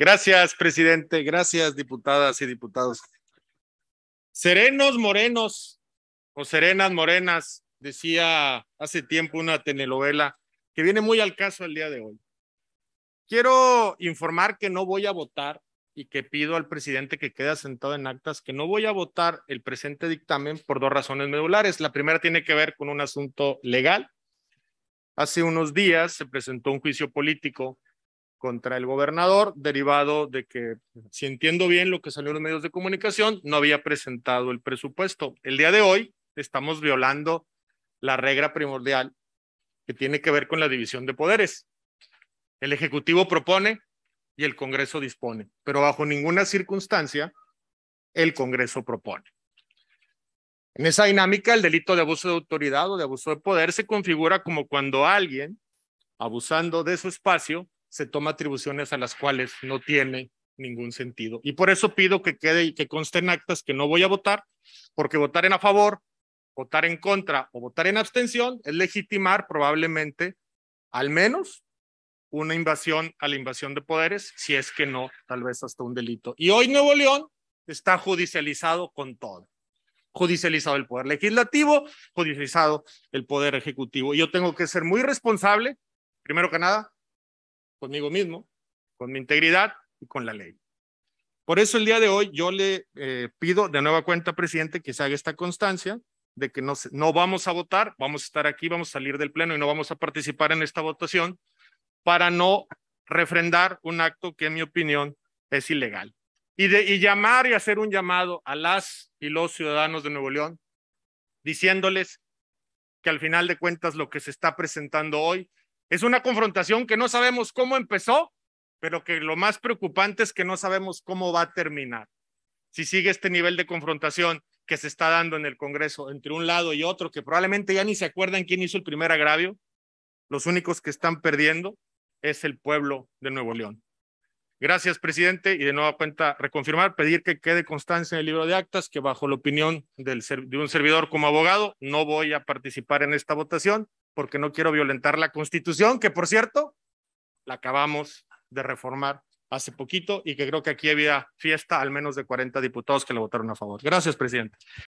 Gracias, presidente. Gracias, diputadas y diputados. Serenos morenos o serenas morenas, decía hace tiempo una telenovela que viene muy al caso el día de hoy. Quiero informar que no voy a votar y que pido al presidente que quede sentado en actas que no voy a votar el presente dictamen por dos razones medulares. La primera tiene que ver con un asunto legal. Hace unos días se presentó un juicio político contra el gobernador, derivado de que, si entiendo bien lo que salió en los medios de comunicación, no había presentado el presupuesto. El día de hoy estamos violando la regla primordial que tiene que ver con la división de poderes. El Ejecutivo propone y el Congreso dispone, pero bajo ninguna circunstancia el Congreso propone. En esa dinámica, el delito de abuso de autoridad o de abuso de poder se configura como cuando alguien, abusando de su espacio, se toma atribuciones a las cuales no tiene ningún sentido. Y por eso pido que quede y que consten actas que no voy a votar, porque votar en a favor, votar en contra o votar en abstención es legitimar probablemente al menos una invasión a la invasión de poderes, si es que no, tal vez hasta un delito. Y hoy Nuevo León está judicializado con todo. Judicializado el poder legislativo, judicializado el poder ejecutivo. Y yo tengo que ser muy responsable, primero que nada, conmigo mismo, con mi integridad y con la ley. Por eso el día de hoy yo le eh, pido de nueva cuenta, presidente, que se haga esta constancia de que no, no vamos a votar, vamos a estar aquí, vamos a salir del Pleno y no vamos a participar en esta votación para no refrendar un acto que en mi opinión es ilegal. Y, y llamar y hacer un llamado a las y los ciudadanos de Nuevo León, diciéndoles que al final de cuentas lo que se está presentando hoy es una confrontación que no sabemos cómo empezó, pero que lo más preocupante es que no sabemos cómo va a terminar. Si sigue este nivel de confrontación que se está dando en el Congreso entre un lado y otro, que probablemente ya ni se acuerdan quién hizo el primer agravio, los únicos que están perdiendo es el pueblo de Nuevo León. Gracias, presidente. Y de nueva cuenta, reconfirmar, pedir que quede constancia en el libro de actas que bajo la opinión de un servidor como abogado no voy a participar en esta votación porque no quiero violentar la Constitución, que por cierto, la acabamos de reformar hace poquito y que creo que aquí había fiesta al menos de 40 diputados que le votaron a favor. Gracias, presidente.